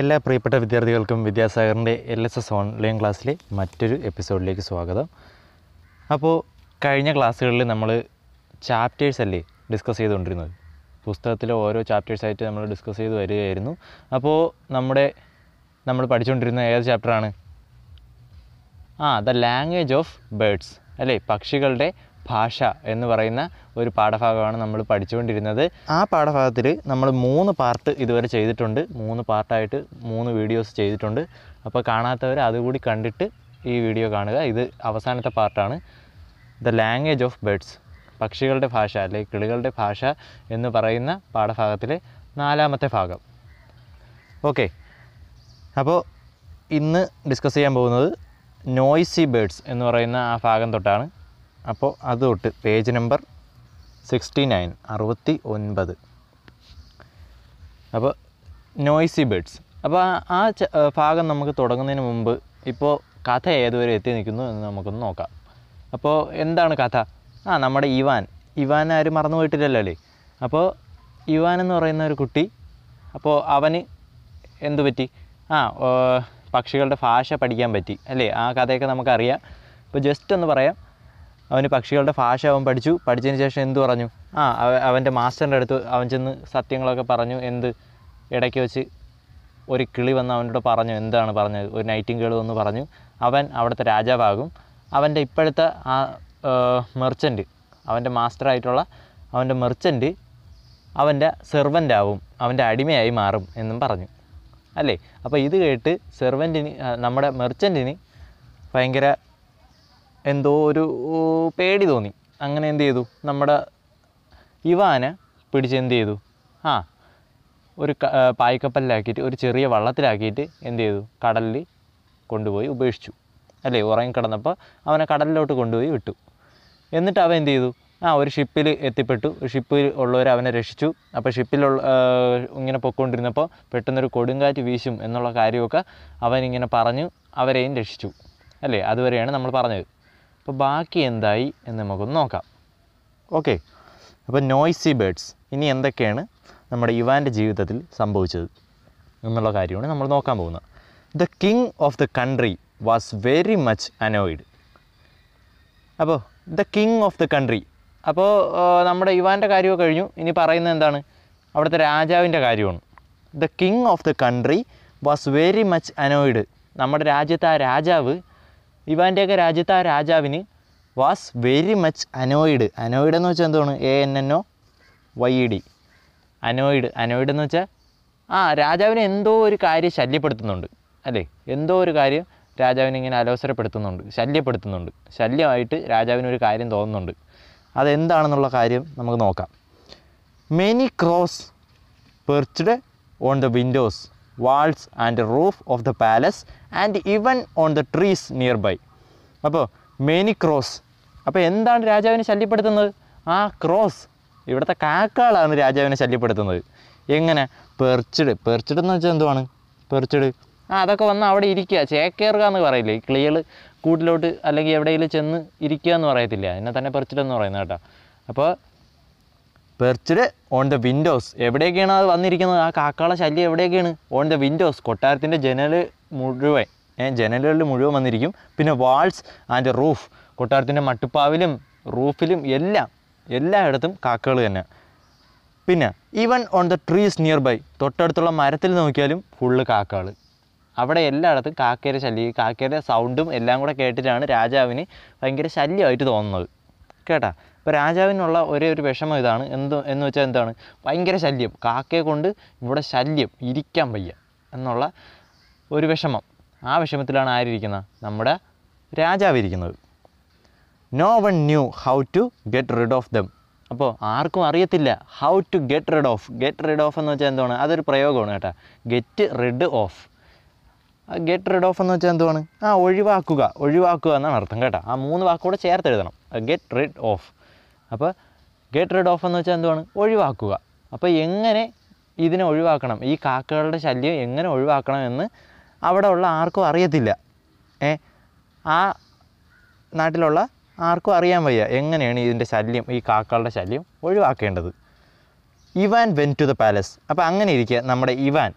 എല്ലാ പ്രിയപ്പെട്ട വിദ്യാർത്ഥികൾക്കും വിദ്യാസാഗറിൻ്റെ എൽ എസ് എസ് ഓൺലൈൻ ക്ലാസ്സിലെ മറ്റൊരു എപ്പിസോഡിലേക്ക് സ്വാഗതം അപ്പോൾ കഴിഞ്ഞ ക്ലാസ്സുകളിൽ നമ്മൾ ചാപ്റ്റേഴ്സ് അല്ലേ ഡിസ്കസ് ചെയ്തുകൊണ്ടിരുന്നത് പുസ്തകത്തിലെ ഓരോ ചാപ്റ്റേഴ്സായിട്ട് നമ്മൾ ഡിസ്കസ് ചെയ്ത് വരികയായിരുന്നു അപ്പോൾ നമ്മുടെ നമ്മൾ പഠിച്ചുകൊണ്ടിരുന്ന ഏത് ചാപ്റ്ററാണ് ആ ദ ലാംഗ്വേജ് ഓഫ് ബേഡ്സ് അല്ലേ പക്ഷികളുടെ ഭാഷ എന്ന് പറയുന്ന ഒരു പാഠഭാഗമാണ് നമ്മൾ പഠിച്ചുകൊണ്ടിരുന്നത് ആ പാഠഭാഗത്തിൽ നമ്മൾ മൂന്ന് പാർട്ട് ഇതുവരെ ചെയ്തിട്ടുണ്ട് മൂന്ന് പാർട്ടായിട്ട് മൂന്ന് വീഡിയോസ് ചെയ്തിട്ടുണ്ട് അപ്പോൾ കാണാത്തവർ അതുകൂടി കണ്ടിട്ട് ഈ വീഡിയോ കാണുക ഇത് അവസാനത്തെ പാർട്ടാണ് ദ ലാംഗ്വേജ് ഓഫ് ബേഡ്സ് പക്ഷികളുടെ ഭാഷ അല്ലെങ്കിൽ കിളികളുടെ ഭാഷ എന്ന് പറയുന്ന പാഠഭാഗത്തിലെ നാലാമത്തെ ഭാഗം ഓക്കെ അപ്പോൾ ഇന്ന് ഡിസ്കസ് ചെയ്യാൻ പോകുന്നത് നോയ്സി ബേഡ്സ് എന്ന് പറയുന്ന ആ ഭാഗം തൊട്ടാണ് അപ്പോൾ അത് തൊട്ട് പേജ് നമ്പർ സിക്സ്റ്റി നയൻ അറുപത്തി ഒൻപത് അപ്പോൾ നോയ്സി ബേഡ്സ് അപ്പോൾ ആ ഭാഗം നമുക്ക് തുടങ്ങുന്നതിന് മുമ്പ് ഇപ്പോൾ കഥ ഏതുവരെ എത്തി നിൽക്കുന്നു എന്ന് നമുക്കൊന്ന് നോക്കാം അപ്പോൾ എന്താണ് കഥ ആ നമ്മുടെ ഇവാൻ ഇവാൻ ആരും മറന്നു പോയിട്ടില്ലല്ലോ അല്ലേ അപ്പോൾ ഇവാൻ എന്ന് പറയുന്ന ഒരു കുട്ടി അപ്പോൾ അവന് എന്തു പറ്റി ആ പക്ഷികളുടെ ഭാഷ പഠിക്കാൻ പറ്റി അല്ലേ ആ കഥയൊക്കെ നമുക്കറിയാം ഇപ്പോൾ ജസ്റ്റ് ഒന്ന് പറയാം അവന് പക്ഷികളുടെ ഭാഷ അവൻ പഠിച്ചു പഠിച്ചതിന് ശേഷം എന്ത് പറഞ്ഞു ആ അവൻ്റെ മാസ്റ്ററിൻ്റെ അടുത്ത് അവൻ ചെന്ന് സത്യങ്ങളൊക്കെ പറഞ്ഞു എന്ത് ഇടയ്ക്ക് വെച്ച് ഒരു കിളി വന്ന് അവനോട് പറഞ്ഞു എന്താണ് പറഞ്ഞത് ഒരു കേൾ വന്ന് പറഞ്ഞു അവൻ അവിടുത്തെ രാജാവാകും അവൻ്റെ ഇപ്പോഴത്തെ ആ മെർച്ചൻ്റ് അവൻ്റെ മാസ്റ്ററായിട്ടുള്ള അവൻ്റെ മെർച്ചൻ്റ് അവൻ്റെ സെർവൻ്റ് ആവും അവൻ്റെ അടിമയായി മാറും എന്നും പറഞ്ഞു അല്ലേ അപ്പോൾ ഇത് കേട്ട് സെർവൻറ്റിന് നമ്മുടെ മെർച്ചൻറ്റിന് ഭയങ്കര എന്തോ ഒരു പേടി തോന്നി അങ്ങനെ എന്ത് ചെയ്തു നമ്മുടെ ഇവാനെ പിടിച്ച് എന്ത് ചെയ്തു ആ ഒരു പായ്ക്കപ്പലിലാക്കിയിട്ട് ഒരു ചെറിയ വള്ളത്തിലാക്കിയിട്ട് എന്ത് ചെയ്തു കടലിൽ കൊണ്ടുപോയി ഉപേക്ഷിച്ചു അല്ലേ ഉറങ്ങിക്കിടന്നപ്പോൾ അവനെ കടലിലോട്ട് കൊണ്ടുപോയി വിട്ടു എന്നിട്ട് അവൻ എന്ത് ചെയ്തു ആ ഒരു ഷിപ്പിൽ എത്തിപ്പെട്ടു ഷിപ്പിൽ ഉള്ളവർ അവനെ രക്ഷിച്ചു അപ്പോൾ ഷിപ്പിലുള്ള ഇങ്ങനെ പൊയ്ക്കൊണ്ടിരുന്നപ്പോൾ പെട്ടെന്നൊരു കൊടുങ്കാറ്റ് വീശും എന്നുള്ള കാര്യമൊക്കെ അവനിങ്ങനെ പറഞ്ഞു അവരെയും രക്ഷിച്ചു അല്ലേ അതുവരെയാണ് നമ്മൾ പറഞ്ഞത് അപ്പോൾ ബാക്കി എന്തായി എന്ന് നമുക്കൊന്ന് നോക്കാം ഓക്കെ അപ്പോൾ നോയ്സി ബേഡ്സ് ഇനി എന്തൊക്കെയാണ് നമ്മുടെ ഇവാൻ്റെ ജീവിതത്തിൽ സംഭവിച്ചത് എന്നുള്ള കാര്യമാണ് നമ്മൾ നോക്കാൻ പോകുന്നത് the king of the country was very much annoyed അപ്പോൾ the king of the country അപ്പോൾ നമ്മുടെ ഇവാൻ്റെ കാര്യമൊക്കെ കഴിഞ്ഞു ഇനി പറയുന്നത് എന്താണ് അവിടുത്തെ രാജാവിൻ്റെ കാര്യമാണ് the king of the country was very much annoyed നമ്മുടെ രാജ്യത്തെ ആ രാജാവ് ഇവാൻ്റെയൊക്കെ രാജ്യത്ത് ആ രാജാവിന് was very much annoyed annoyed എന്ന് വെച്ചാൽ എന്താണ് A N N O Y D annoyed annoyed എന്ന് വെച്ചാൽ ആ രാജാവിനെ എന്തോ ഒരു കാര്യം ശല്യപ്പെടുത്തുന്നുണ്ട് അല്ലേ എന്തോ ഒരു കാര്യം രാജാവിനെ ഇങ്ങനെ അലോസരപ്പെടുത്തുന്നുണ്ട് ശല്യപ്പെടുത്തുന്നുണ്ട് ശല്യമായിട്ട് രാജാവിനൊരു കാര്യം തോന്നുന്നുണ്ട് അതെന്താണെന്നുള്ള കാര്യം നമുക്ക് നോക്കാം many crows perched on the windows walls and roof of the palace and even on the trees nearby അപ്പോൾ മെനി ക്രോസ് അപ്പോൾ എന്താണ് രാജാവിനെ ശല്യപ്പെടുത്തുന്നത് ആ ക്രോസ് ഇവിടുത്തെ കാക്കകളാണ് രാജാവിനെ ശല്യപ്പെടുത്തുന്നത് എങ്ങനെ പെർച്ചിട് പെർച്ചിട് എന്ന് വെച്ചാൽ എന്തുവാണ് പെർച്ചിട് ആ അതൊക്കെ വന്ന് അവിടെ ഇരിക്കുക ചേക്കേറുക എന്ന് പറയില്ലേ കിളികൾ കൂട്ടിലോട്ട് അല്ലെങ്കിൽ എവിടെയെങ്കിലും ചെന്ന് ഇരിക്കുക എന്ന് പറയത്തില്ല എന്നെ തന്നെ എന്ന് പറയുന്നത് കേട്ടോ അപ്പോൾ പെർച്ച്ഡ് ഓൺ ദ വിൻഡോസ് എവിടെയൊക്കെയാണ് അത് വന്നിരിക്കുന്നത് ആ കാക്കകളെ ശല്യം എവിടെയൊക്കെയാണ് ഓൺ ദ വിൻഡോസ് കൊട്ടാരത്തിൻ്റെ ജനൽ മുഴുവൻ ജനലുകളിൽ മുഴുവൻ വന്നിരിക്കും പിന്നെ വാൾസ് ആൻഡ് റൂഫ് കൊട്ടാരത്തിൻ്റെ മട്ടുപ്പാവിലും റൂഫിലും എല്ലാം എല്ലായിടത്തും കാക്കകൾ തന്നെ പിന്നെ even on the trees nearby തൊട്ടടുത്തുള്ള മരത്തിൽ നോക്കിയാലും ഫുള്ള് കാക്കകൾ അവിടെ എല്ലായിടത്തും കാക്കയുടെ ശല്യം കാക്കയുടെ സൗണ്ടും എല്ലാം കൂടെ കേട്ടിട്ടാണ് രാജാവിന് ഭയങ്കര ശല്യമായിട്ട് തോന്നുന്നത് കേട്ടോ ഇപ്പോൾ രാജാവിനുള്ള ഒരേ ഒരു വിഷമം ഇതാണ് എന്ത് എന്ന് വെച്ചാൽ എന്താണ് ഭയങ്കര ശല്യം കാക്കയെ കൊണ്ട് ഇവിടെ ശല്യം ഇരിക്കാൻ വയ്യ എന്നുള്ള ഒരു വിഷമം ആ വിഷമത്തിലാണ് ആരിയ്ക്കുന്നത് നമ്മുടെ രാജാവ് ഇരിക്കുന്നത് no one knew how to get rid of them അപ്പോൾ ആർക്കും അറിയത്തില്ല how to get rid of get rid of എന്ന് വെച്ചാൽ എന്താണ് അതൊരു പ്രയോഗമാണ് കേട്ടോ get rid of get rid of എന്ന് വെച്ചാൽ എന്തുവാണ് ആ ഒഴിവാക്കുക ഒഴിവാക്കുക എന്നാണ് അർത്ഥം കേട്ടോ ആ മൂന്ന് വാക്കുകൂടെ ചേർത്ത് എഴുതണം ഗെറ്റ് റിഡ് ഓഫ് അപ്പോൾ ഗെറ്റ് റെഡ് ഓഫ് എന്ന് വെച്ചാൽ എന്തുവാണ് ഒഴിവാക്കുക അപ്പോൾ എങ്ങനെ ഇതിനെ ഒഴിവാക്കണം ഈ കാക്കകളുടെ ശല്യം എങ്ങനെ ഒഴിവാക്കണം എന്ന് അവിടെ ഉള്ള ആർക്കും അറിയത്തില്ല ഏ ആ നാട്ടിലുള്ള ആർക്കും അറിയാൻ വയ്യ എങ്ങനെയാണ് ഇതിൻ്റെ ശല്യം ഈ കാക്കകളുടെ ശല്യം ഒഴിവാക്കേണ്ടത് Ivan went to the palace അപ്പോൾ അങ്ങനെ ഇരിക്കുക നമ്മുടെ ഇവാൻ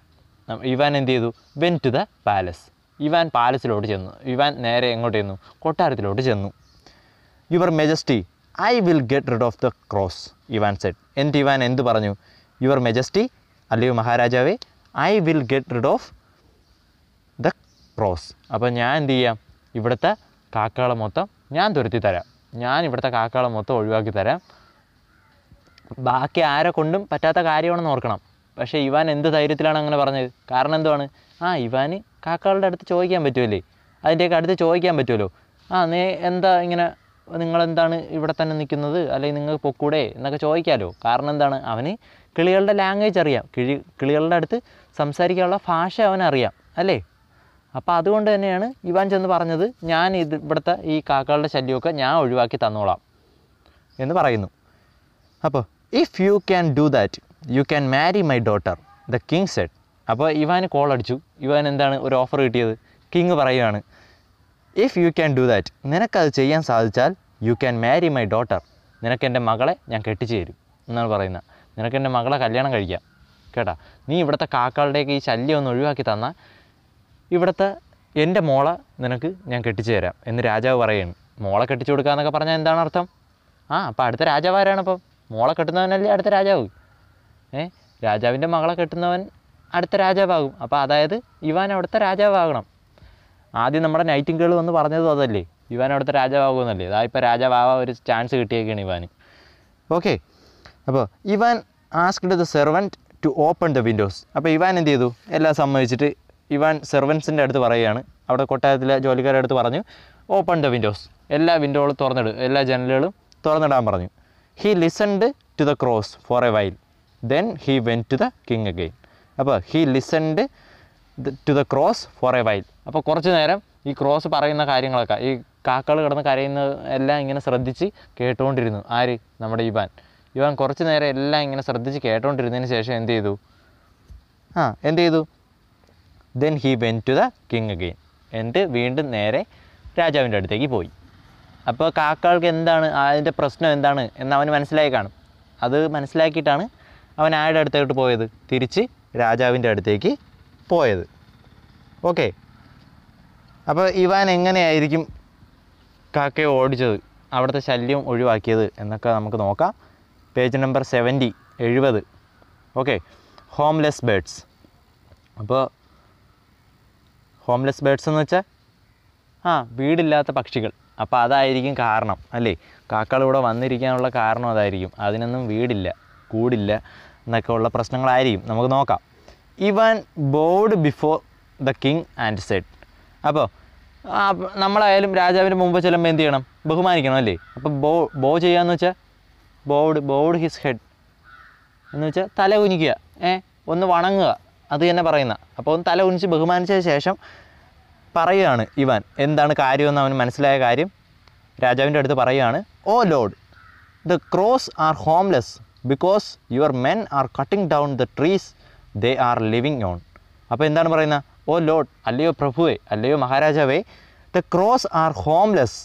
ഇവാൻ എന്ത് ചെയ്തു went to the palace Ivan പാലസിലോട്ട് ചെന്നു ഇവാൻ നേരെ എങ്ങോട്ട് ചെന്നു കൊട്ടാരത്തിലോട്ട് ചെന്നു your majesty I will get rid of the crows Ivan said എൻ്റെ ഇവാൻ എന്ത് പറഞ്ഞു യുവർ മെജസ്റ്റി അല്ലയോ മഹാരാജാവേ I will get rid of the crows അപ്പോൾ ഞാൻ എന്ത് ചെയ്യാം ഇവിടുത്തെ കാക്കകളെ മൊത്തം ഞാൻ തുരുത്തി തരാം ഞാൻ ഇവിടുത്തെ കാക്കകളെ മൊത്തം ഒഴിവാക്കി തരാം ബാക്കി ആരെ കൊണ്ടും പറ്റാത്ത കാര്യമാണെന്ന് ഓർക്കണം പക്ഷേ ഇവാൻ എന്ത് ധൈര്യത്തിലാണ് അങ്ങനെ പറഞ്ഞത് കാരണം എന്തുവാണ് ആ ഇവാന് കാക്കകളുടെ അടുത്ത് ചോദിക്കാൻ പറ്റുമല്ലേ അതിൻ്റെയൊക്കെ അടുത്ത് ചോദിക്കാൻ പറ്റുമല്ലോ ആ നീ എന്താ ഇങ്ങനെ നിങ്ങളെന്താണ് ഇവിടെ തന്നെ നിൽക്കുന്നത് അല്ലെങ്കിൽ നിങ്ങൾ പൊക്കൂടെ എന്നൊക്കെ ചോദിക്കാമല്ലോ കാരണം എന്താണ് അവന് കിളികളുടെ ലാംഗ്വേജ് അറിയാം കിളി കിളികളുടെ അടുത്ത് സംസാരിക്കാനുള്ള ഭാഷ അവനറിയാം അല്ലേ അപ്പോൾ അതുകൊണ്ട് തന്നെയാണ് ഇവാൻ ചെന്ന് പറഞ്ഞത് ഞാൻ ഇത് ഇവിടുത്തെ ഈ കാക്കകളുടെ ശല്യമൊക്കെ ഞാൻ ഒഴിവാക്കി തന്നോളാം എന്ന് പറയുന്നു അപ്പോൾ if you can do that you can marry my daughter the king said അപ്പോൾ ഇവാൻ കോൾ അടിച്ചു ഇവാൻ എന്താണ് ഒരു ഓഫർ കിട്ടിയത് കിങ് പറയുകയാണ് if you can do that നിനക്കത് ചെയ്യാൻ സാധിച്ചാൽ you can marry my daughter നിനക്കെൻ്റെ മകളെ ഞാൻ കെട്ടിച്ചു തരും എന്നാണ് പറയുന്നത് നിനക്കെൻ്റെ മകളെ കല്യാണം കഴിക്കാം കേട്ടാ നീ ഇവിടുത്തെ കാക്കളുടെയൊക്കെ ഈ ശല്യം ഒന്ന് ഒഴിവാക്കി തന്നാൽ ഇവിടുത്തെ എൻ്റെ മോളെ നിനക്ക് ഞാൻ കെട്ടിച്ചു തരാം എന്ന് രാജാവ് പറയുന്നു മോളെ കെട്ടിച്ചു കൊടുക്കുക എന്നൊക്കെ പറഞ്ഞാൽ എന്താണ് അർത്ഥം ആ അപ്പോൾ അടുത്ത രാജാവ് ആരാണ് അപ്പം മോളെ കെട്ടുന്നവനല്ലേ അടുത്ത രാജാവ് ഏ രാജാവിൻ്റെ മകളെ കെട്ടുന്നവൻ അടുത്ത രാജാവാകും അപ്പോൾ അതായത് ഇവൻ അവിടുത്തെ രാജാവാകണം ആദ്യം നമ്മുടെ നൈറ്റിങ്കേൾ വന്ന് പറഞ്ഞതും അതല്ലേ ഇവാൻ അവിടുത്തെ രാജാവാകുമെന്നല്ലേ അതാ ഇപ്പോൾ രാജാവാവാൻ ഒരു ചാൻസ് കിട്ടിയേക്കാണ് ഇവാന് ഓക്കെ അപ്പോൾ Ivan asked the servant to open the windows അപ്പോൾ ഇവാൻ എന്ത് ചെയ്തു എല്ലാം സമ്മതിച്ചിട്ട് ഇവാൻ സെർവൻസിൻ്റെ അടുത്ത് പറയുകയാണ് അവിടെ കൊട്ടാരത്തിലെ ജോലിക്കാരുടെ അടുത്ത് പറഞ്ഞു ഓപ്പൺ ദ വിൻഡോസ് എല്ലാ വിൻഡോകളും തുറന്നിടും എല്ലാ ജനലുകളും തുറന്നിടാൻ പറഞ്ഞു he listened to the crows for a while then he went to the king again അപ്പോൾ he listened to the crows for a while അപ്പോൾ കുറച്ച് നേരം ഈ ക്രോസ് പറയുന്ന കാര്യങ്ങളൊക്കെ ഈ കാക്കകൾ കിടന്ന് കരയുന്ന എല്ലാം ഇങ്ങനെ ശ്രദ്ധിച്ച് കേട്ടുകൊണ്ടിരുന്നു ആര് നമ്മുടെ ഇവാൻ ഇവാൻ കുറച്ച് നേരം എല്ലാം ഇങ്ങനെ ശ്രദ്ധിച്ച് കേട്ടുകൊണ്ടിരുന്നതിന് ശേഷം എന്ത് ചെയ്തു ആ എന്ത് ചെയ്തു then he went to the king again എന്നിട്ട് വീണ്ടും നേരെ രാജാവിൻ്റെ അടുത്തേക്ക് പോയി അപ്പോൾ കാക്കകൾക്ക് എന്താണ് അതിൻ്റെ പ്രശ്നം എന്താണ് എന്ന് അവന് മനസ്സിലായി കാണും അത് മനസ്സിലാക്കിയിട്ടാണ് അവൻ ആരുടെ അടുത്തോട്ട് പോയത് തിരിച്ച് രാജാവിൻ്റെ അടുത്തേക്ക് പോയത് ഓക്കെ അപ്പോൾ ഇവാൻ എങ്ങനെയായിരിക്കും കാക്കയെ ഓടിച്ചത് അവിടുത്തെ ശല്യം ഒഴിവാക്കിയത് എന്നൊക്കെ നമുക്ക് നോക്കാം പേജ് നമ്പർ സെവൻറ്റി എഴുപത് ഓക്കെ ഹോംലെസ് ബേഡ്സ് അപ്പോൾ ഹോംലെസ് ബേഡ്സ് എന്ന് വെച്ചാൽ ആ വീടില്ലാത്ത പക്ഷികൾ അപ്പോൾ അതായിരിക്കും കാരണം അല്ലേ കാക്കകൾ ഇവിടെ വന്നിരിക്കാനുള്ള കാരണം അതായിരിക്കും അതിനൊന്നും വീടില്ല കൂടില്ല എന്നൊക്കെ ഉള്ള പ്രശ്നങ്ങളായിരിക്കും നമുക്ക് നോക്കാം Ivan bowed before the king and said അപ്പോൾ നമ്മളായാലും രാജാവിന് മുമ്പ് ചെല്ലുമ്പോൾ എന്ത് ചെയ്യണം ബഹുമാനിക്കണം അല്ലേ അപ്പോൾ ബോ ബോ ചെയ്യാന്ന് വെച്ചാൽ ബോർഡ് ബോർഡ് ഹിസ് ഹെഡ് എന്ന് വെച്ചാൽ തല കുനിക്കുക ഏ ഒന്ന് വണങ്ങുക അത് തന്നെ പറയുന്ന അപ്പോൾ ഒന്ന് തല കുനിച്ച് ബഹുമാനിച്ചതിന് ശേഷം പറയുകയാണ് ഇവൻ എന്താണ് കാര്യമെന്ന് അവന് മനസ്സിലായ കാര്യം രാജാവിൻ്റെ അടുത്ത് പറയുകയാണ് O lord the crows are homeless because your men are cutting down the trees they are living on അപ്പോൾ എന്താണ് പറയുന്നത് ഓ ലോഡ് അല്ലയോ പ്രഭുവേ അല്ലയോ മഹാരാജാവേ ദ ക്രോസ് ആർ ഹോംലെസ്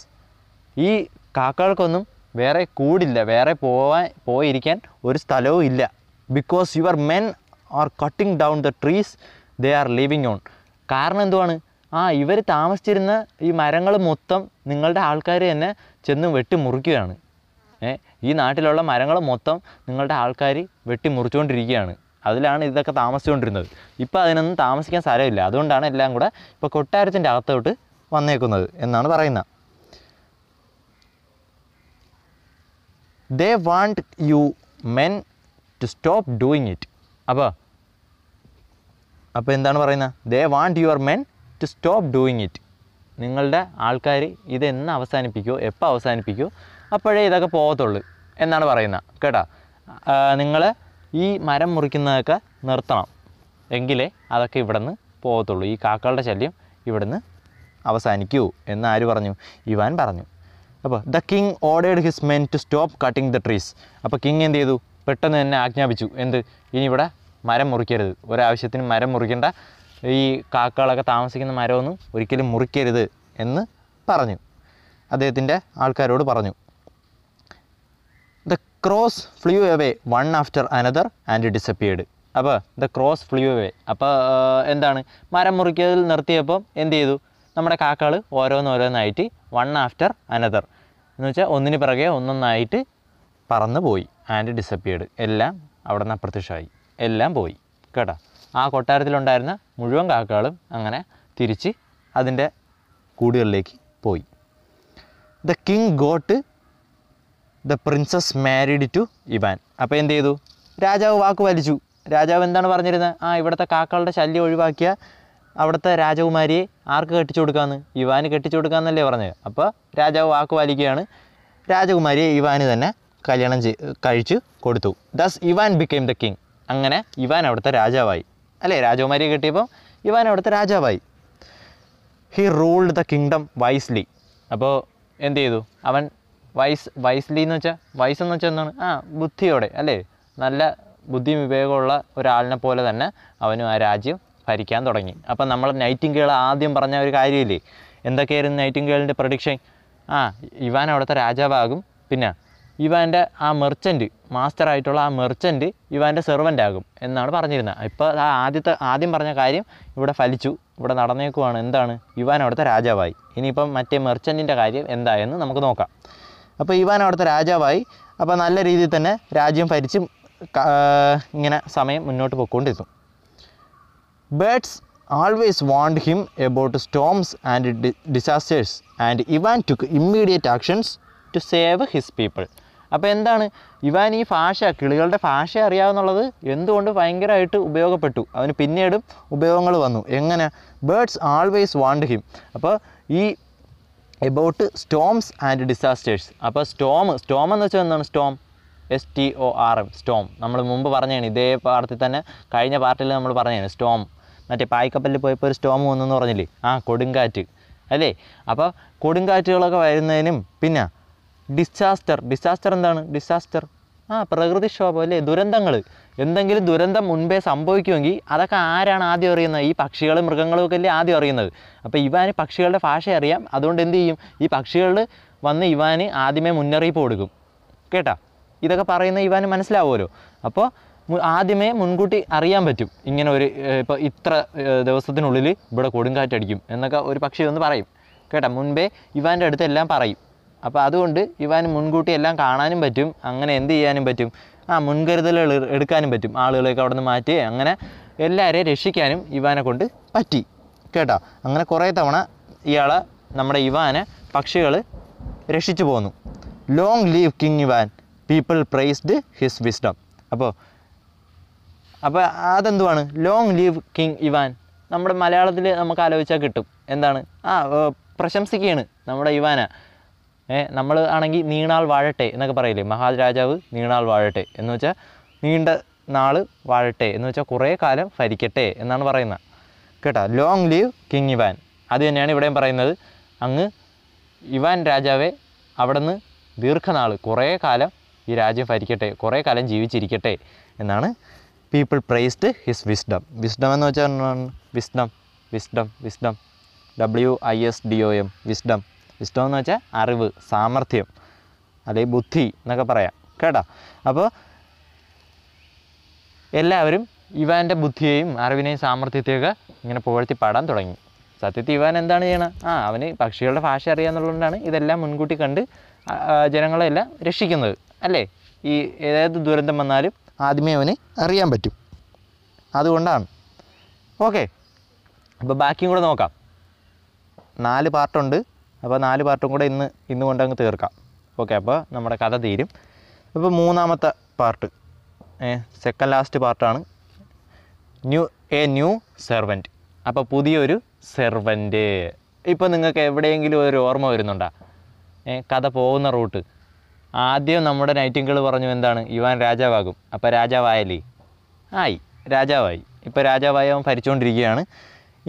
ഈ കാക്കകൾക്കൊന്നും വേറെ കൂടില്ല വേറെ പോവാൻ പോയിരിക്കാൻ ഒരു സ്ഥലവും ഇല്ല because your men are cutting down the trees they are living on കാരണം എന്തുവാണ് ആ ഇവർ താമസിച്ചിരുന്ന ഈ മരങ്ങൾ മൊത്തം നിങ്ങളുടെ ആൾക്കാർ തന്നെ ചെന്ന് വെട്ടിമുറിക്കുകയാണ് ഏ ഈ നാട്ടിലുള്ള മരങ്ങൾ മൊത്തം നിങ്ങളുടെ ആൾക്കാർ വെട്ടിമുറിച്ചുകൊണ്ടിരിക്കുകയാണ് അതിലാണ് ഇതൊക്കെ താമസിച്ചുകൊണ്ടിരുന്നത് ഇപ്പോൾ അതിനൊന്നും താമസിക്കാൻ സാരമില്ല അതുകൊണ്ടാണ് എല്ലാം കൂടെ ഇപ്പോൾ കൊട്ടാരത്തിൻ്റെ അകത്തോട്ട് വന്നേക്കുന്നത് എന്നാണ് പറയുന്നത് they want you men to stop doing it അപ്പോൾ അപ്പോൾ എന്താണ് പറയുന്നത് they want your men to stop doing it നിങ്ങളുടെ ആൾക്കാർ ഇതെന്ന് അവസാനിപ്പിക്കുമോ എപ്പോൾ അവസാനിപ്പിക്കുമോ അപ്പോഴേ ഇതൊക്കെ പോകത്തുള്ളൂ എന്നാണ് പറയുന്നത് കേട്ടോ നിങ്ങൾ ഈ മരം മുറിക്കുന്നതൊക്കെ നിർത്തണം എങ്കിലേ അതൊക്കെ ഇവിടുന്ന് പോകത്തുള്ളൂ ഈ കാക്കകളുടെ ശല്യം ഇവിടുന്ന് അവസാനിക്കൂ എന്ന് ആര് പറഞ്ഞു ഇവാൻ പറഞ്ഞു അപ്പോൾ the king ordered his men to stop cutting the trees അപ്പോൾ കിങ് എന്ത് ചെയ്തു പെട്ടെന്ന് തന്നെ ആജ്ഞാപിച്ചു എന്ത് ഇനി ഇവിടെ മരം മുറിക്കരുത് ഒരാവശ്യത്തിന് മരം മുറിക്കേണ്ട ഈ കാക്കകളൊക്കെ താമസിക്കുന്ന മരമൊന്നും ഒരിക്കലും മുറിക്കരുത് എന്ന് പറഞ്ഞു അദ്ദേഹത്തിൻ്റെ ആൾക്കാരോട് പറഞ്ഞു crows flew away one after another and disappeared അപ്പോൾ ദ ക്രോസ് ഫ്ലൂ എവേ അപ്പോൾ എന്താണ് മരം മുറിക്കതിൽ നിർത്തിയപ്പോൾ എന്ത് ചെയ്തു നമ്മുടെ കാക്കകൾ ഓരോന്നോരോന്നായിട്ട് വൺ ആഫ്റ്റർ അനദർ എന്ന് വെച്ചാൽ ഒന്നിന് പിറകെ ഒന്നൊന്നായിട്ട് പറന്നു പോയി ആൻഡ് ഡിസപ്പിയേഡ് എല്ലാം അവിടെ നിന്ന് അപ്രത്യക്ഷമായി എല്ലാം പോയി കേട്ടോ ആ കൊട്ടാരത്തിലുണ്ടായിരുന്ന മുഴുവൻ കാക്കകളും അങ്ങനെ തിരിച്ച് അതിൻ്റെ കൂടുകളിലേക്ക് പോയി the king got the princess married to Ivan അപ്പോൾ എന്ത് ചെയ്തു രാജാവ് വാക്ക് വലിച്ചു രാജാവ് എന്താണ് പറഞ്ഞിരുന്നത് ആ ഇവിടുത്തെ കാക്കകളുടെ ശല്യം ഒഴിവാക്കിയ അവിടുത്തെ രാജകുമാരിയെ ആർക്ക് കെട്ടിച്ചു കൊടുക്കാമെന്ന് ഇവാന് കെട്ടിച്ചു കൊടുക്കാമെന്നല്ലേ പറഞ്ഞത് അപ്പോൾ രാജാവ് വാക്ക് പാലിക്കുകയാണ് രാജകുമാരിയെ ഇവാന് തന്നെ കല്യാണം ചെയ് കഴിച്ച് കൊടുത്തു thus Ivan became the king അങ്ങനെ ഇവാൻ അവിടുത്തെ രാജാവായി അല്ലേ രാജകുമാരിയെ കെട്ടിയപ്പോൾ ഇവാൻ അവിടുത്തെ രാജാവായി he ruled the kingdom wisely അപ്പോൾ എന്ത് ചെയ്തു അവൻ വൈസ് വൈസ്ലി എന്ന് വെച്ചാൽ വൈസ് എന്ന് വെച്ചാൽ എന്താണ് ആ ബുദ്ധിയോടെ അല്ലേ നല്ല ബുദ്ധി വിവേകമുള്ള ഒരാളിനെ പോലെ തന്നെ അവനും ആ രാജ്യം ഭരിക്കാൻ തുടങ്ങി അപ്പം നമ്മൾ നൈറ്റിംഗേൾ ആദ്യം പറഞ്ഞ ഒരു കാര്യമില്ലേ എന്തൊക്കെയായിരുന്നു നൈറ്റിംഗേളിൻ്റെ പ്രഡിക്ഷൻ ആ ഇവാൻ അവിടുത്തെ രാജാവാകും പിന്നെ ഇവാൻ്റെ ആ മെർച്ചൻറ്റ് ആയിട്ടുള്ള ആ മെർച്ചൻറ്റ് ഇവാൻ്റെ സെർവൻ്റ് ആകും എന്നാണ് പറഞ്ഞിരുന്നത് ഇപ്പോൾ ആ ആദ്യത്തെ ആദ്യം പറഞ്ഞ കാര്യം ഇവിടെ ഫലിച്ചു ഇവിടെ നടന്നേക്കുവാണ് എന്താണ് ഇവാൻ അവിടുത്തെ രാജാവായി ഇനിയിപ്പം മറ്റേ മെർച്ചൻറ്റിൻ്റെ കാര്യം എന്തായെന്ന് നമുക്ക് നോക്കാം അപ്പോൾ ഇവാൻ അവിടുത്തെ രാജാവായി അപ്പോൾ നല്ല രീതിയിൽ തന്നെ രാജ്യം ഭരിച്ച് ഇങ്ങനെ സമയം മുന്നോട്ട് പോയിക്കൊണ്ടിരുന്നു birds always warned him about storms and disasters and Ivan took immediate actions to save his people അപ്പോൾ എന്താണ് ഇവാൻ ഈ ഭാഷ കിളികളുടെ ഭാഷ അറിയാവുന്നുള്ളത് എന്തുകൊണ്ട് ഭയങ്കരമായിട്ട് ഉപയോഗപ്പെട്ടു അവന് പിന്നീടും ഉപയോഗങ്ങൾ വന്നു എങ്ങനെ ബേഡ്സ് ആൾവേസ് വാണ്ട് ഹിം അപ്പോൾ ഈ എബൌട്ട് സ്റ്റോംസ് ആൻഡ് ഡിസാസ്റ്റേഴ്സ് അപ്പോൾ സ്റ്റോം സ്റ്റോം എന്ന് വെച്ചാൽ എന്താണ് storm S T O R M storm നമ്മൾ മുമ്പ് പറഞ്ഞതാണ് ഇതേ പാർട്ടി തന്നെ കഴിഞ്ഞ പാർട്ടിൽ നമ്മൾ പറഞ്ഞതാണ് സ്റ്റോം മറ്റേ പായ്ക്കപ്പലിൽ പോയപ്പോൾ ഒരു സ്റ്റോം വന്നെന്ന് പറഞ്ഞില്ലേ ആ കൊടുങ്കാറ്റ് അല്ലേ അപ്പോൾ കൊടുങ്കാറ്റുകളൊക്കെ വരുന്നതിനും പിന്നെ ഡിസാസ്റ്റർ ഡിസാസ്റ്റർ എന്താണ് ഡിസാസ്റ്റർ ആ പ്രകൃതിക്ഷോഭം അല്ലേ ദുരന്തങ്ങൾ എന്തെങ്കിലും ദുരന്തം മുൻപേ സംഭവിക്കുമെങ്കിൽ അതൊക്കെ ആരാണ് ആദ്യം അറിയുന്നത് ഈ പക്ഷികളും മൃഗങ്ങളും ഒക്കെ അല്ലേ ആദ്യം അറിയുന്നത് അപ്പോൾ ഇവാന് പക്ഷികളുടെ ഭാഷ അറിയാം അതുകൊണ്ട് എന്ത് ചെയ്യും ഈ പക്ഷികൾ വന്ന് ഇവാന് ആദ്യമേ മുന്നറിയിപ്പ് കൊടുക്കും കേട്ടാ ഇതൊക്കെ പറയുന്ന ഇവാന് മനസ്സിലാവുമല്ലോ അപ്പോൾ ആദ്യമേ മുൻകൂട്ടി അറിയാൻ പറ്റും ഇങ്ങനെ ഒരു ഇപ്പോൾ ഇത്ര ദിവസത്തിനുള്ളിൽ ഇവിടെ കൊടുങ്കാറ്റടിക്കും എന്നൊക്കെ ഒരു പക്ഷി ഒന്ന് പറയും കേട്ടോ മുൻപേ ഇവാൻ്റെ അടുത്ത് എല്ലാം പറയും അപ്പോൾ അതുകൊണ്ട് ഇവാൻ മുൻകൂട്ടി എല്ലാം കാണാനും പറ്റും അങ്ങനെ എന്ത് ചെയ്യാനും പറ്റും ആ മുൻകരുതലുകൾ എടുക്കാനും പറ്റും ആളുകളെയൊക്കെ അവിടെ നിന്ന് മാറ്റി അങ്ങനെ എല്ലാവരെയും രക്ഷിക്കാനും ഇവാനെ കൊണ്ട് പറ്റി കേട്ടോ അങ്ങനെ കുറേ തവണ ഇയാളെ നമ്മുടെ ഇവാനെ പക്ഷികൾ രക്ഷിച്ചു പോന്നു long live king Ivan people praised his wisdom അപ്പോൾ അപ്പോൾ അതെന്തുവാണ് ലോങ് ലീവ് കിങ് ഇവാൻ നമ്മുടെ മലയാളത്തിൽ നമുക്ക് ആലോചിച്ചാൽ കിട്ടും എന്താണ് ആ പ്രശംസിക്കുകയാണ് നമ്മുടെ ഇവാന നമ്മൾ ആണെങ്കിൽ നീണാൾ വാഴട്ടെ എന്നൊക്കെ പറയില്ലേ മഹാരാജാവ് നീണാൾ വാഴട്ടെ എന്ന് വെച്ചാൽ നീണ്ട നാൾ വാഴട്ടെ എന്ന് വെച്ചാൽ കുറേ കാലം ഭരിക്കട്ടെ എന്നാണ് പറയുന്നത് കേട്ടോ ലോങ് ലീവ് കിങ് ഇവാൻ അത് തന്നെയാണ് ഇവിടെയും പറയുന്നത് അങ്ങ് ഇവാൻ രാജാവെ നിന്ന് ദീർഘനാൾ കുറേ കാലം ഈ രാജ്യം ഭരിക്കട്ടെ കുറേ കാലം ജീവിച്ചിരിക്കട്ടെ എന്നാണ് people praised his wisdom wisdom എന്ന് വെച്ചാൽ wisdom wisdom wisdom W I S D O M wisdom ഇഷ്ടം എന്ന് വെച്ചാൽ അറിവ് സാമർഥ്യം അല്ലെങ്കിൽ ബുദ്ധി എന്നൊക്കെ പറയാം കേട്ടോ അപ്പോൾ എല്ലാവരും ഇവാൻ്റെ ബുദ്ധിയെയും അറിവിനെയും സാമർഥ്യത്തെയൊക്കെ ഇങ്ങനെ പുകഴ്ത്തി പാടാൻ തുടങ്ങി സത്യത്തിൽ ഇവാൻ എന്താണ് ചെയ്യണത് ആ അവന് പക്ഷികളുടെ ഭാഷ അറിയാന്നുള്ളതുകൊണ്ടാണ് ഇതെല്ലാം മുൻകൂട്ടി കണ്ട് ജനങ്ങളെല്ലാം രക്ഷിക്കുന്നത് അല്ലേ ഈ ഏതായത് ദുരന്തം വന്നാലും ആദ്യമേ അവന് അറിയാൻ പറ്റും അതുകൊണ്ടാണ് ഓക്കെ അപ്പോൾ ബാക്കിയും കൂടെ നോക്കാം നാല് പാർട്ടുണ്ട് അപ്പോൾ നാല് പാർട്ടും കൂടെ ഇന്ന് ഇന്ന് കൊണ്ട് അങ്ങ് തീർക്കാം ഓക്കെ അപ്പോൾ നമ്മുടെ കഥ തീരും അപ്പോൾ മൂന്നാമത്തെ പാർട്ട് സെക്കൻഡ് ലാസ്റ്റ് പാർട്ടാണ് ന്യൂ എ ന്യൂ സെർവൻറ്റ് അപ്പോൾ പുതിയൊരു സെർവൻറ്റ് ഇപ്പോൾ നിങ്ങൾക്ക് എവിടെയെങ്കിലും ഒരു ഓർമ്മ വരുന്നുണ്ടോ കഥ പോകുന്ന റൂട്ട് ആദ്യം നമ്മുടെ നൈറ്റിങ്കിൾ പറഞ്ഞു എന്താണ് യുവാൻ രാജാവാകും അപ്പോൾ രാജാവായല്ലേ ആയി രാജാവായി ഇപ്പോൾ രാജാവായി അവൻ ഭരിച്ചുകൊണ്ടിരിക്കുകയാണ്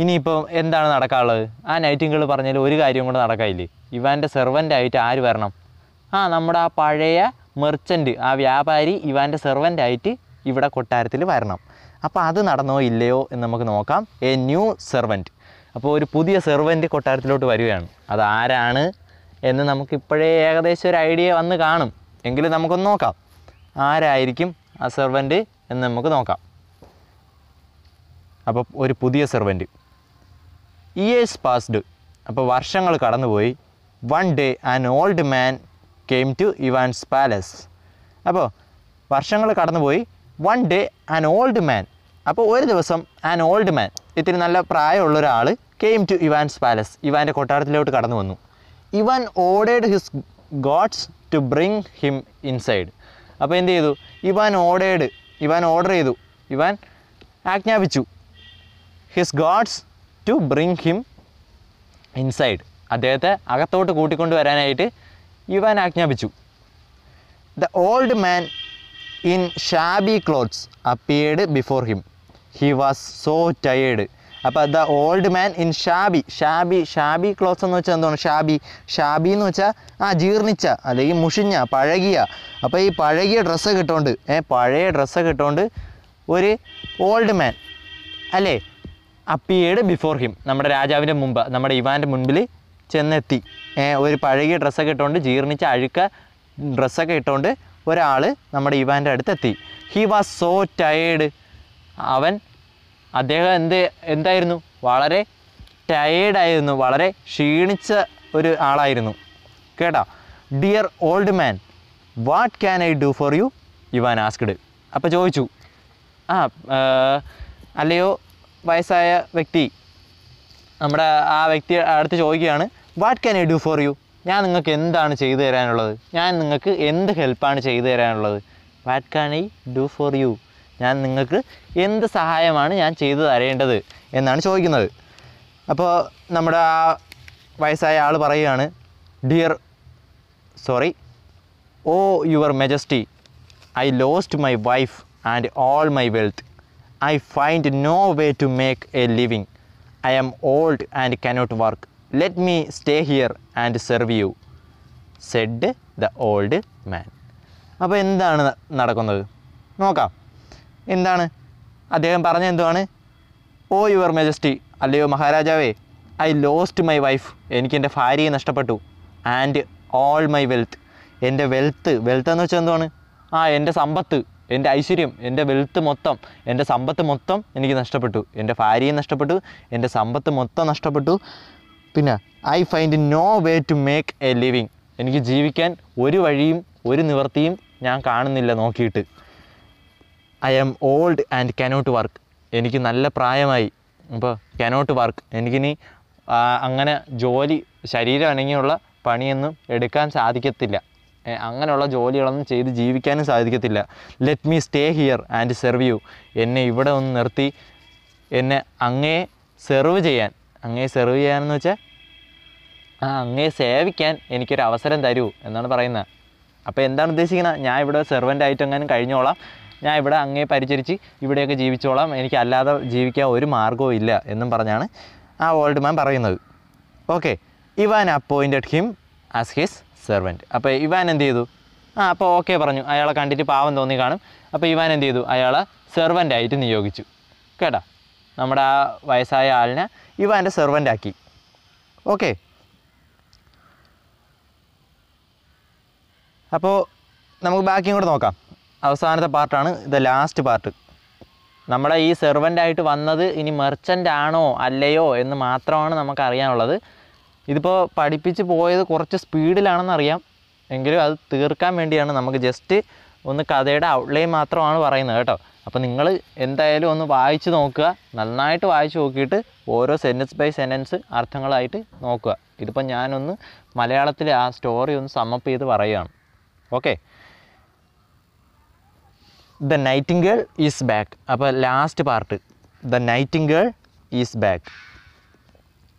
ഇനിയിപ്പോൾ എന്താണ് നടക്കാനുള്ളത് ആ നൈറ്റിങ്ങൾ പറഞ്ഞതിൽ ഒരു കാര്യം കൂടെ നടക്കാനില്ലേ ഇവാൻ്റെ സെർവൻ്റ് ആയിട്ട് ആര് വരണം ആ നമ്മുടെ ആ പഴയ മെർച്ചൻ്റ് ആ വ്യാപാരി ഇവാൻ്റെ സെർവൻ്റ് ആയിട്ട് ഇവിടെ കൊട്ടാരത്തിൽ വരണം അപ്പോൾ അത് നടന്നോ ഇല്ലയോ എന്ന് നമുക്ക് നോക്കാം എ ന്യൂ സെർവൻറ്റ് അപ്പോൾ ഒരു പുതിയ സെർവൻ്റ് കൊട്ടാരത്തിലോട്ട് വരികയാണ് അതാരാണ് എന്ന് നമുക്കിപ്പോഴേ ഏകദേശം ഒരു ഐഡിയ വന്ന് കാണും എങ്കിലും നമുക്കൊന്ന് നോക്കാം ആരായിരിക്കും ആ സെർവൻറ്റ് എന്ന് നമുക്ക് നോക്കാം അപ്പോൾ ഒരു പുതിയ സെർവൻറ്റ് ഇയേഴ്സ് പാസ്ഡ് അപ്പോൾ വർഷങ്ങൾ കടന്നുപോയി one day an old man came to Ivan's palace അപ്പോൾ വർഷങ്ങൾ കടന്നുപോയി one day an old man അപ്പോൾ ഒരു ദിവസം ആൻ ഓൾഡ് മാൻ ഇത്തിരി നല്ല പ്രായമുള്ള ഒരാൾ കെയിം ടു ഇവാൻസ് പാലസ് ഇവാൻ്റെ കൊട്ടാരത്തിലോട്ട് കടന്നു വന്നു ഇവാൻ ഓടേഡ് his guards to bring him inside അപ്പോൾ എന്ത് ചെയ്തു ഇവാൻ ഓടേഡ് ഇവാൻ ഓർഡർ ചെയ്തു ഇവാൻ ആജ്ഞാപിച്ചു his guards to bring him inside അദ്ദേഹത്തെ അകത്തോട്ട് വരാനായിട്ട് ഇവാൻ ആജ്ഞാപിച്ചു the old man in shabby clothes appeared before him he was so ടയേഡ് അപ്പോൾ the old man in shabby shabby shabby clothes എന്ന് വെച്ചാൽ എന്താണ് ഷാബി ഷാബി എന്ന് വെച്ചാൽ ആ ജീർണിച്ച അല്ലെങ്കിൽ മുഷിഞ്ഞ പഴകിയ അപ്പോൾ ഈ പഴകിയ ഡ്രസ്സ് കിട്ടുകൊണ്ട് ഏ പഴയ ഡ്രസ്സ് കിട്ടുകൊണ്ട് ഒരു ഓൾഡ് മാൻ അല്ലേ അപ്പിയേഡ് ബിഫോർ ഹിം നമ്മുടെ രാജാവിൻ്റെ മുമ്പ് നമ്മുടെ ഇവാൻ്റെ മുൻപിൽ ചെന്നെത്തി ഒരു പഴകിയ ഡ്രസ്സൊക്കെ ഇട്ടുകൊണ്ട് ജീർണിച്ച അഴുക്ക ഡ്രസ്സൊക്കെ ഇട്ടുകൊണ്ട് ഒരാൾ നമ്മുടെ ഇവാൻ്റെ അടുത്തെത്തി ഹി വാസ് സോ ടയേർഡ് അവൻ അദ്ദേഹം എന്ത് എന്തായിരുന്നു വളരെ ടയേഡായിരുന്നു വളരെ ക്ഷീണിച്ച ഒരു ആളായിരുന്നു കേട്ടോ dear old man what can I do for you Ivan asked അപ്പോൾ ചോദിച്ചു ആ അല്ലയോ വയസ്സായ വ്യക്തി നമ്മുടെ ആ വ്യക്തി അടുത്ത് ചോദിക്കുകയാണ് what can I do for you ഞാൻ നിങ്ങൾക്ക് എന്താണ് ചെയ്തു തരാനുള്ളത് ഞാൻ നിങ്ങൾക്ക് എന്ത് ഹെൽപ്പാണ് ചെയ്തു തരാനുള്ളത് what can I do for you ഞാൻ നിങ്ങൾക്ക് എന്ത് സഹായമാണ് ഞാൻ ചെയ്തു തരേണ്ടത് എന്നാണ് ചോദിക്കുന്നത് അപ്പോൾ നമ്മുടെ ആ വയസ്സായ ആൾ പറയുകയാണ് dear sorry O your majesty I lost my wife and all my wealth I find no way to make a living. I am old and cannot work. Let me stay here and serve you, said the old man. അപ്പോൾ എന്താണ് നടക്കുന്നത് നോക്കാം എന്താണ് അദ്ദേഹം പറഞ്ഞ എന്തുവാണ് ഓ your majesty അല്ലയോ മഹാരാജാവേ ഐ ലോസ്റ്റ് മൈ വൈഫ് എനിക്ക് എൻ്റെ ഭാര്യയെ നഷ്ടപ്പെട്ടു ആൻഡ് ഓൾ മൈ വെൽത്ത് എൻ്റെ വെൽത്ത് വെൽത്ത് എന്ന് വെച്ചാൽ എന്തുവാണ് ആ എൻ്റെ സമ്പത്ത് എൻ്റെ ഐശ്വര്യം എൻ്റെ വെൽത്ത് മൊത്തം എൻ്റെ സമ്പത്ത് മൊത്തം എനിക്ക് നഷ്ടപ്പെട്ടു എൻ്റെ ഭാര്യയും നഷ്ടപ്പെട്ടു എൻ്റെ സമ്പത്ത് മൊത്തം നഷ്ടപ്പെട്ടു പിന്നെ I find no way to make a living എനിക്ക് ജീവിക്കാൻ ഒരു വഴിയും ഒരു നിവൃത്തിയും ഞാൻ കാണുന്നില്ല നോക്കിയിട്ട് I am old and cannot work എനിക്ക് നല്ല പ്രായമായി അപ്പോൾ കനോട്ട് വർക്ക് എനിക്കിനി അങ്ങനെ ജോലി ശരീരം അനങ്ങിയുള്ള പണിയൊന്നും എടുക്കാൻ സാധിക്കത്തില്ല അങ്ങനെയുള്ള ജോലികളൊന്നും ചെയ്ത് ജീവിക്കാനും സാധിക്കത്തില്ല let me stay here and serve you എന്നെ ഇവിടെ ഒന്ന് നിർത്തി എന്നെ അങ്ങേ സെർവ് ചെയ്യാൻ അങ്ങേ സെർവ് ചെയ്യാനെന്ന് വെച്ചാൽ ആ അങ്ങേ സേവിക്കാൻ എനിക്കൊരു അവസരം തരൂ എന്നാണ് പറയുന്നത് അപ്പോൾ എന്താണ് ഉദ്ദേശിക്കുന്നത് ഞാൻ ഇവിടെ സെർവൻ്റ് ആയിട്ട് എങ്ങാനും കഴിഞ്ഞോളാം ഞാൻ ഇവിടെ അങ്ങേ പരിചരിച്ച് ഇവിടെയൊക്കെ ജീവിച്ചോളാം എനിക്ക് അല്ലാതെ ജീവിക്കാൻ ഒരു മാർഗവും ഇല്ല എന്നും പറഞ്ഞാണ് ആ ഓൾഡ് മാൻ പറയുന്നത് okay Ivan appointed him as his servant അപ്പോൾ ഇവാൻ എന്ത് ചെയ്തു ആ അപ്പോൾ ഓക്കെ പറഞ്ഞു അയാളെ കണ്ടിട്ട് പാവം തോന്നി കാണും അപ്പോൾ ഇവാൻ എന്ത് ചെയ്തു അയാളെ സെർവൻ്റ് ആയിട്ട് നിയോഗിച്ചു കേട്ടോ നമ്മുടെ ആ വയസ്സായ ആളിനെ ഇവാൻ്റെ സെർവൻ്റ് ആക്കി ഓക്കെ അപ്പോൾ നമുക്ക് ബാക്കിയും കൂടെ നോക്കാം അവസാനത്തെ പാർട്ടാണ് ഇത് ലാസ്റ്റ് പാർട്ട് നമ്മുടെ ഈ സെർവൻ്റായിട്ട് വന്നത് ഇനി മെർച്ചൻ്റ് ആണോ അല്ലയോ എന്ന് മാത്രമാണ് നമുക്ക് അറിയാനുള്ളത് ഇതിപ്പോൾ പഠിപ്പിച്ച് പോയത് കുറച്ച് സ്പീഡിലാണെന്നറിയാം എങ്കിലും അത് തീർക്കാൻ വേണ്ടിയാണ് നമുക്ക് ജസ്റ്റ് ഒന്ന് കഥയുടെ ഔട്ട്ലൈൻ മാത്രമാണ് പറയുന്നത് കേട്ടോ അപ്പോൾ നിങ്ങൾ എന്തായാലും ഒന്ന് വായിച്ച് നോക്കുക നന്നായിട്ട് വായിച്ച് നോക്കിയിട്ട് ഓരോ സെൻറ്റൻസ് ബൈ സെൻറ്റൻസ് അർത്ഥങ്ങളായിട്ട് നോക്കുക ഇതിപ്പോൾ ഞാനൊന്ന് മലയാളത്തിൽ ആ സ്റ്റോറി ഒന്ന് സമ്മപ്പ് ചെയ്ത് പറയുകയാണ് okay the nightingale is back അപ്പോൾ last part the nightingale is back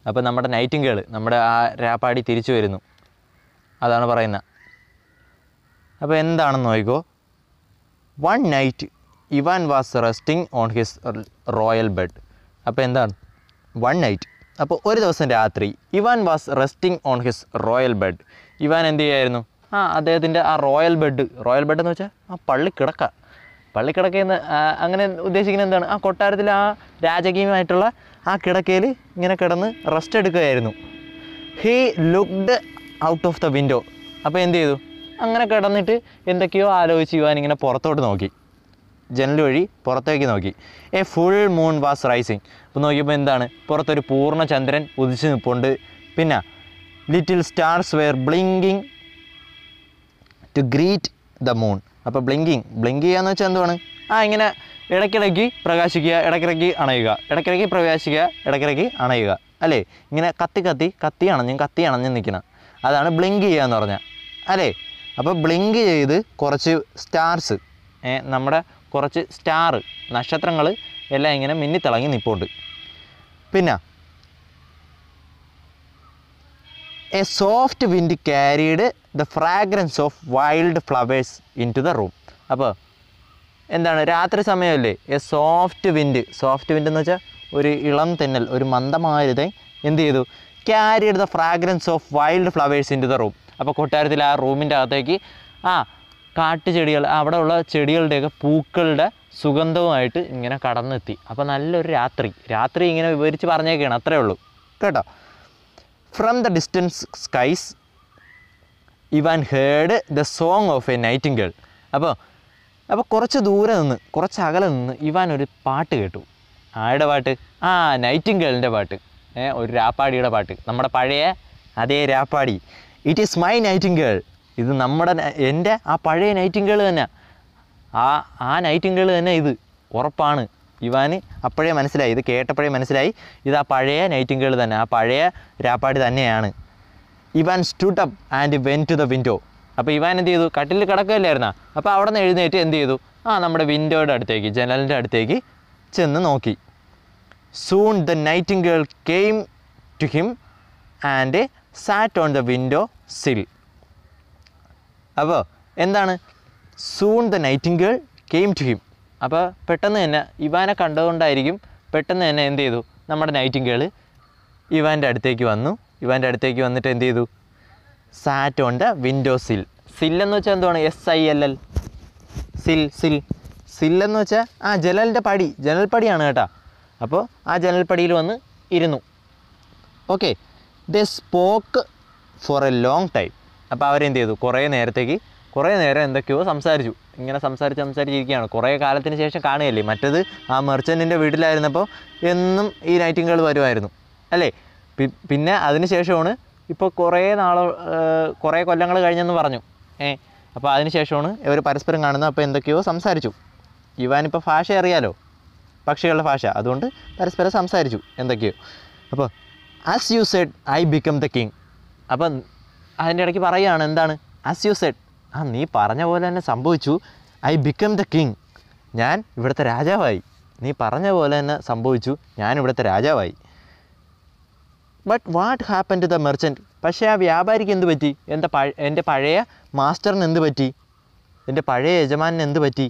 അപ്പോൾ നമ്മുടെ നൈറ്റിംഗേൾ നമ്മുടെ ആ രാപ്പാടി തിരിച്ചു വരുന്നു അതാണ് പറയുന്നത് അപ്പോൾ എന്താണെന്ന് നോക്കിക്കോ one night Ivan was resting on his royal bed അപ്പോൾ എന്താണ് വൺ നൈറ്റ് അപ്പോൾ ഒരു ദിവസം രാത്രി Ivan was resting on his royal bed Ivan എന്ത് ചെയ്യായിരുന്നു ആ അദ്ദേഹത്തിൻ്റെ ആ റോയൽ ബെഡ് റോയൽ ബെഡ് എന്ന് വെച്ചാൽ ആ പള്ളി കിടക്ക പള്ളി കിടക്കുന്ന അങ്ങനെ ഉദ്ദേശിക്കുന്നത് എന്താണ് ആ കൊട്ടാരത്തിൽ ആ രാജകീയമായിട്ടുള്ള ആ കിടക്കയിൽ ഇങ്ങനെ കിടന്ന് റെസ്റ്റ് എടുക്കുകയായിരുന്നു he looked out of the window അപ്പോൾ എന്ത് ചെയ്തു അങ്ങനെ കിടന്നിട്ട് എന്തൊക്കെയോ ആലോചിച്ച് യുവാൻ ഇങ്ങനെ പുറത്തോട്ട് നോക്കി ജനൽ വഴി പുറത്തേക്ക് നോക്കി a full moon was rising അപ്പോൾ നോക്കിയപ്പോൾ എന്താണ് പുറത്തൊരു പൂർണ്ണ ചന്ദ്രൻ ഉദിച്ചു നിൽപ്പുണ്ട് പിന്നെ little stars were blinking to greet the moon അപ്പോൾ ബ്ലിങ്കിങ് ബ്ലിങ്ക് ചെയ്യാന്ന് വെച്ചാൽ എന്തുവാണ് ആ ഇങ്ങനെ ഇടയ്ക്കിടയ്ക്ക് പ്രകാശിക്കുക ഇടയ്ക്കിടയ്ക്ക് അണയുക ഇടയ്ക്കിടയ്ക്ക് പ്രകാശിക്കുക ഇടയ്ക്കിടയ്ക്ക് അണയുക അല്ലേ ഇങ്ങനെ കത്തി കത്തി കത്തി അണഞ്ഞും കത്തി അണഞ്ഞും നിൽക്കണം അതാണ് ബ്ലിങ്ക് ചെയ്യുക എന്ന് പറഞ്ഞാൽ അല്ലേ അപ്പോൾ ബ്ലിങ്ക് ചെയ്ത് കുറച്ച് സ്റ്റാർസ് നമ്മുടെ കുറച്ച് സ്റ്റാർ നക്ഷത്രങ്ങൾ എല്ലാം ഇങ്ങനെ മിന്നിത്തിളങ്ങി നിൽപ്പുണ്ട് പിന്നെ a soft wind carried the fragrance of wild flowers into the room അപ്പോൾ എന്താണ് രാത്രി സമയമല്ലേ a soft wind soft wind എന്ന് വെച്ചാൽ ഒരു ഇളം തെന്നൽ ഒരു മന്ദമാരുതെ എന്ത് ചെയ്തു carry the fragrance of wild flowers in the room അപ്പോൾ കൊട്ടാരത്തിൽ ആ റൂമിൻ്റെ അകത്തേക്ക് ആ കാട്ടുചെടികൾ അവിടെ ഉള്ള ചെടികളുടെയൊക്കെ പൂക്കളുടെ സുഗന്ധവുമായിട്ട് ഇങ്ങനെ കടന്നെത്തി അപ്പോൾ നല്ലൊരു രാത്രി രാത്രി ഇങ്ങനെ വിവരിച്ച് പറഞ്ഞേക്കാണ് അത്രേ ഉള്ളൂ കേട്ടോ from the distance skies Ivan heard the song of a nightingale അപ്പോൾ അപ്പോൾ കുറച്ച് ദൂരെ നിന്ന് കുറച്ച് അകലെ നിന്ന് ഇവാൻ ഒരു പാട്ട് കേട്ടു ആരുടെ പാട്ട് ആ നൈറ്റിംഗേളിൻ്റെ പാട്ട് ഒരു രാപ്പാടിയുടെ പാട്ട് നമ്മുടെ പഴയ അതേ രാപ്പാടി ഇറ്റ് ഈസ് മൈ നൈറ്റിംഗേൾ ഇത് നമ്മുടെ എൻ്റെ ആ പഴയ നൈറ്റിംഗേൾ തന്നെ ആ ആ നൈറ്റിംഗേൾ തന്നെ ഇത് ഉറപ്പാണ് ഇവാന് അപ്പോഴേ മനസ്സിലായി ഇത് കേട്ടപ്പോഴേ മനസ്സിലായി ഇത് ആ പഴയ നൈറ്റിംഗേൾ തന്നെ ആ പഴയ രാപ്പാടി തന്നെയാണ് Ivan stood up and went to the window അപ്പോൾ ഇവാൻ എന്ത് ചെയ്തു കട്ടിൽ കിടക്കുകയില്ലായിരുന്നാ അപ്പോൾ അവിടെ നിന്ന് എഴുന്നേറ്റ് എന്ത് ചെയ്തു ആ നമ്മുടെ വിൻഡോയുടെ അടുത്തേക്ക് ജനലിൻ്റെ അടുത്തേക്ക് ചെന്ന് നോക്കി soon the nightingale came to him and sat on the window sill അപ്പോൾ എന്താണ് soon the nightingale came to him അപ്പോൾ പെട്ടെന്ന് തന്നെ ഇവാനെ കണ്ടതുകൊണ്ടായിരിക്കും പെട്ടെന്ന് തന്നെ എന്ത് ചെയ്തു നമ്മുടെ നൈറ്റിംഗേൾ ഇവാൻ്റെ അടുത്തേക്ക് വന്നു ഇവാൻ്റെ അടുത്തേക്ക് വന്നിട്ട് എന്ത് ചെയ്തു ഉണ്ട് വിൻഡോ സിൽ സില്ലെന്ന് വെച്ചാൽ എന്താണ് എസ് ഐ എൽ എൽ സിൽ സിൽ സില്ലെന്ന് വെച്ചാൽ ആ ജനലിൻ്റെ പടി ജനൽപ്പടിയാണ് കേട്ടോ അപ്പോൾ ആ ജനൽപ്പടിയിൽ വന്ന് ഇരുന്നു okay they spoke for a long time അപ്പോൾ അവരെന്ത് ചെയ്തു കുറേ നേരത്തേക്ക് കുറേ നേരം എന്തൊക്കെയോ സംസാരിച്ചു ഇങ്ങനെ സംസാരിച്ച് സംസാരിച്ചിരിക്കുകയാണ് കുറേ കാലത്തിന് ശേഷം കാണുകയല്ലേ മറ്റത് ആ മെർച്ചൻറ്റിൻ്റെ വീട്ടിലായിരുന്നപ്പോൾ എന്നും ഈ നൈറ്റിങ്കൾ വരുമായിരുന്നു അല്ലേ പിന്നെ അതിന് ശേഷമാണ് ഇപ്പോൾ കുറേ നാൾ കുറേ കൊല്ലങ്ങൾ കഴിഞ്ഞെന്ന് പറഞ്ഞു ഏ അപ്പോൾ അതിന് ശേഷമാണ് ഇവർ പരസ്പരം കാണുന്നത് അപ്പോൾ എന്തൊക്കെയോ സംസാരിച്ചു ഇവാനിപ്പോൾ ഭാഷ അറിയാലോ പക്ഷികളുടെ ഭാഷ അതുകൊണ്ട് പരസ്പരം സംസാരിച്ചു എന്തൊക്കെയോ അപ്പോൾ as you said I become the king അപ്പം അതിൻ്റെ ഇടയ്ക്ക് പറയുകയാണ് എന്താണ് ആസ് യു സെഡ് ആ നീ പറഞ്ഞ പോലെ തന്നെ സംഭവിച്ചു ഐ ബിക്കം ദ കിങ് ഞാൻ ഇവിടുത്തെ രാജാവായി നീ പറഞ്ഞ പോലെ തന്നെ സംഭവിച്ചു ഞാൻ ഇവിടുത്തെ രാജാവായി but what happen to the merchant പക്ഷേ ആ വ്യാപാരിക്ക് എന്ത് പറ്റി എൻ്റെ പഴ എൻ്റെ പഴയ മാസ്റ്ററിന് എന്ത് പറ്റി എൻ്റെ പഴയ യജമാനിന് എന്ത് പറ്റി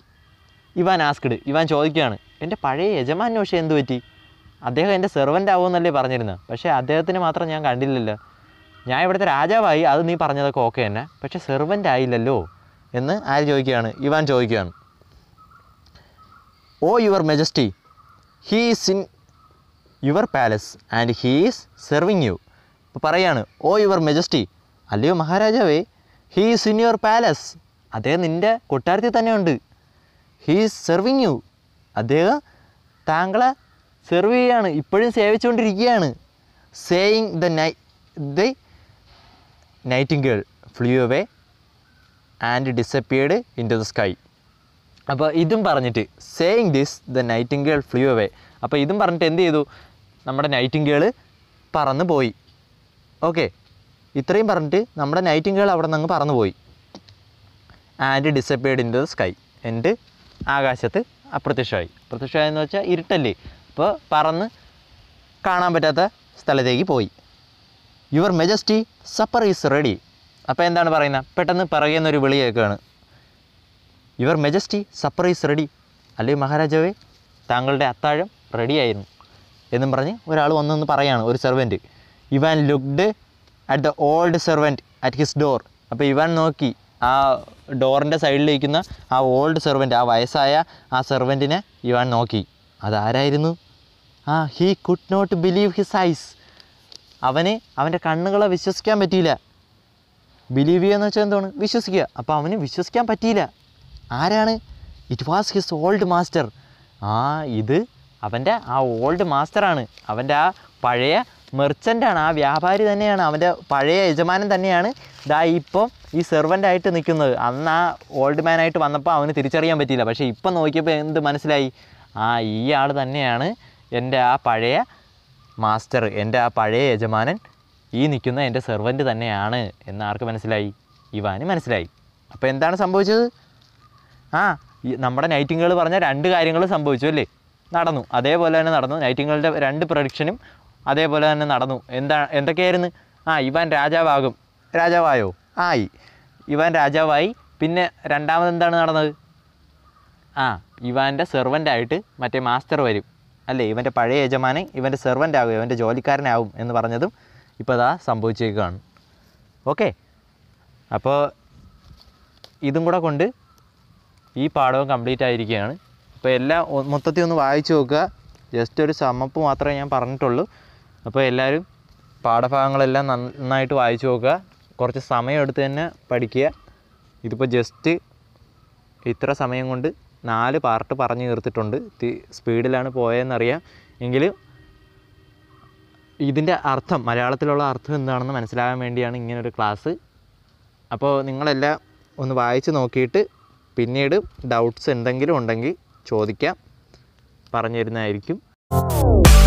ഇവാൻ ആസ്ക്ഡ് ഇവാൻ ചോദിക്കുകയാണ് എൻ്റെ പഴയ യജമാനിന് പക്ഷേ എന്ത് പറ്റി അദ്ദേഹം എൻ്റെ സെർവൻ്റ് ആവുമെന്നല്ലേ പറഞ്ഞിരുന്നത് പക്ഷേ അദ്ദേഹത്തിന് മാത്രം ഞാൻ കണ്ടില്ലല്ലോ ഞാൻ ഇവിടുത്തെ രാജാവായി അത് നീ പറഞ്ഞതൊക്കെ ഓക്കെ തന്നെ പക്ഷേ സെർവൻ്റ് ആയില്ലല്ലോ എന്ന് ആര് ചോദിക്കുകയാണ് ഇവാൻ ചോദിക്കുകയാണ് oh your majesty he is in your palace and he's serving you ഇപ്പോൾ പറയാണ് ഓ യുവർ മെജസ്റ്റി അല്ലയോ മഹാരാജാവേ ഹീസ് ഇൻ യുവർ പാലസ് അദ്ദേഹം നിൻ്റെ കൊട്ടാരത്തിൽ തന്നെയുണ്ട് ഹീസ് സെർവിങ് യു അദ്ദേഹം താങ്കളെ സെർവ് ചെയ്യുകയാണ് ഇപ്പോഴും സേവിച്ചുകൊണ്ടിരിക്കുകയാണ് saying the nigh the nightingale flew away and disappeared into the sky അപ്പോൾ ഇതും പറഞ്ഞിട്ട് saying this the nightingale flew away അപ്പോൾ ഇതും പറഞ്ഞിട്ട് എന്ത് ചെയ്തു നമ്മുടെ നൈറ്റിങ്കേൾ പറന്ന് പോയി ഓക്കെ ഇത്രയും പറഞ്ഞിട്ട് നമ്മുടെ നൈറ്റിങ്കേൾ അവിടെ നിന്ന് പറന്നു പോയി and disappeared in the sky എൻ്റെ ആകാശത്ത് അപ്രത്യക്ഷമായി അപ്രത്യക്ഷമായെന്ന് വെച്ചാൽ ഇരുട്ടല്ലേ അപ്പോൾ പറന്ന് കാണാൻ പറ്റാത്ത സ്ഥലത്തേക്ക് പോയി your majesty supper is ready അപ്പോൾ എന്താണ് പറയുന്നത് പെട്ടെന്ന് പറയുന്നൊരു വിളി കേൾക്കുകയാണ് your majesty supper is ready അല്ലേ മഹാരാജാവേ താങ്കളുടെ അത്താഴം റെഡിയായിരുന്നു എന്നും പറഞ്ഞ് ഒരാൾ വന്നെന്ന് പറയാണ് ഒരു servant Ivan looked at the old servant at his door അപ്പോൾ ഇവാൻ നോക്കി ആ ഡോറിൻ്റെ സൈഡിലിരിക്കുന്ന ആ ഓൾഡ് സെർവൻറ്റ് ആ വയസ്സായ ആ സെർവൻറ്റിനെ ഇവാൻ നോക്കി അതാരായിരുന്നു ആ he could not believe his eyes അവന് അവൻ്റെ കണ്ണുകളെ വിശ്വസിക്കാൻ പറ്റിയില്ല ബിലീവ് ചെയ്യുക എന്ന് വെച്ചാൽ എന്താണ് വിശ്വസിക്കുക അപ്പോൾ അവന് വിശ്വസിക്കാൻ പറ്റിയില്ല ആരാണ് it was his old master ആ ഇത് അവൻ്റെ ആ ഓൾഡ് മാസ്റ്ററാണ് അവൻ്റെ ആ പഴയ മെർച്ചൻ്റാണ് ആ വ്യാപാരി തന്നെയാണ് അവൻ്റെ പഴയ യജമാനൻ തന്നെയാണ് ദാ ഇപ്പം ഈ സെർവൻ്റായിട്ട് നിൽക്കുന്നത് അന്ന് ആ ഓൾഡ് മാനായിട്ട് വന്നപ്പോൾ അവന് തിരിച്ചറിയാൻ പറ്റിയില്ല പക്ഷേ ഇപ്പം നോക്കിയപ്പോൾ എന്ത് മനസ്സിലായി ആ ഈ ആൾ തന്നെയാണ് എൻ്റെ ആ പഴയ മാസ്റ്റർ എൻ്റെ ആ പഴയ യജമാനൻ ഈ നിൽക്കുന്ന എൻ്റെ സെർവൻറ്റ് തന്നെയാണ് എന്ന് ആർക്ക് മനസ്സിലായി ഇവാന് മനസ്സിലായി അപ്പോൾ എന്താണ് സംഭവിച്ചത് ആ നമ്മുടെ നൈറ്റിങ്ങുകൾ പറഞ്ഞ രണ്ട് കാര്യങ്ങൾ സംഭവിച്ചു അല്ലേ നടന്നു അതേപോലെ തന്നെ നടന്നു നൈറ്റിങ്ങളുടെ രണ്ട് പ്രൊഡിക്ഷനും അതേപോലെ തന്നെ നടന്നു എന്താ എന്തൊക്കെയായിരുന്നു ആ ഇവൻ രാജാവാകും രാജാവായോ ആയി ഇവൻ രാജാവായി പിന്നെ രണ്ടാമത് എന്താണ് നടന്നത് ആ ഇവാൻ്റെ സെർവൻ്റായിട്ട് മറ്റേ മാസ്റ്റർ വരും അല്ലേ ഇവൻ്റെ പഴയ യജമാനൻ ഇവൻ്റെ സെർവൻ്റ് ആകും ഇവൻ്റെ ജോലിക്കാരനാകും എന്ന് പറഞ്ഞതും ഇപ്പോൾ അതാ സംഭവിച്ചേക്കാണ് ഓക്കെ അപ്പോൾ ഇതും കൂടെ കൊണ്ട് ഈ പാഠവും കംപ്ലീറ്റ് ആയിരിക്കുകയാണ് അപ്പോൾ എല്ലാം മൊത്തത്തിൽ ഒന്ന് വായിച്ചു നോക്കുക ജസ്റ്റ് ഒരു സമപ്പ് മാത്രമേ ഞാൻ പറഞ്ഞിട്ടുള്ളൂ അപ്പോൾ എല്ലാവരും പാഠഭാഗങ്ങളെല്ലാം നന്നായിട്ട് വായിച്ചു നോക്കുക കുറച്ച് സമയം എടുത്ത് തന്നെ പഠിക്കുക ഇതിപ്പോൾ ജസ്റ്റ് ഇത്ര സമയം കൊണ്ട് നാല് പാർട്ട് പറഞ്ഞു തീർത്തിട്ടുണ്ട് സ്പീഡിലാണ് പോയതെന്നറിയാം എങ്കിലും ഇതിൻ്റെ അർത്ഥം മലയാളത്തിലുള്ള അർത്ഥം എന്താണെന്ന് മനസ്സിലാകാൻ വേണ്ടിയാണ് ഇങ്ങനൊരു ക്ലാസ് അപ്പോൾ നിങ്ങളെല്ലാം ഒന്ന് വായിച്ച് നോക്കിയിട്ട് പിന്നീട് ഡൗട്ട്സ് എന്തെങ്കിലും ഉണ്ടെങ്കിൽ ചോദിക്കാം പറഞ്ഞു തരുന്നതായിരിക്കും